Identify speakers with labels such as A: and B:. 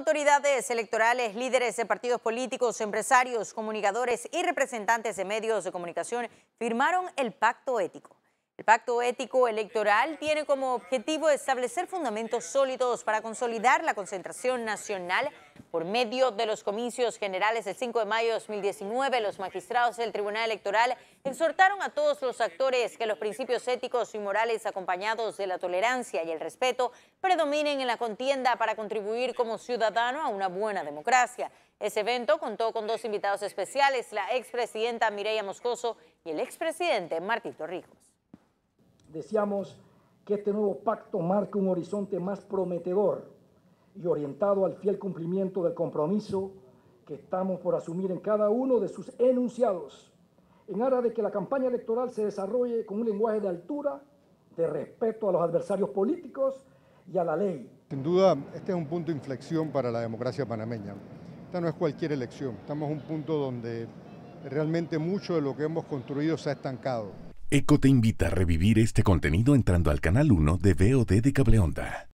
A: Autoridades electorales, líderes de partidos políticos, empresarios, comunicadores y representantes de medios de comunicación firmaron el pacto ético. El pacto ético electoral tiene como objetivo establecer fundamentos sólidos para consolidar la concentración nacional por medio de los comicios generales del 5 de mayo de 2019, los magistrados del Tribunal Electoral exhortaron a todos los actores que los principios éticos y morales acompañados de la tolerancia y el respeto predominen en la contienda para contribuir como ciudadano a una buena democracia. Ese evento contó con dos invitados especiales, la expresidenta Mireya Moscoso y el expresidente Martito Torrijos.
B: Decíamos que este nuevo pacto marca un horizonte más prometedor y orientado al fiel cumplimiento del compromiso que estamos por asumir en cada uno de sus enunciados, en aras de que la campaña electoral se desarrolle con un lenguaje de altura, de respeto a
C: los adversarios políticos y a la ley. Sin duda, este es un punto de inflexión para la democracia panameña. Esta no es cualquier elección, estamos en un punto donde realmente mucho de lo que hemos construido se ha estancado. ECO te invita a revivir este contenido entrando al canal 1 de VOD de Cableonda.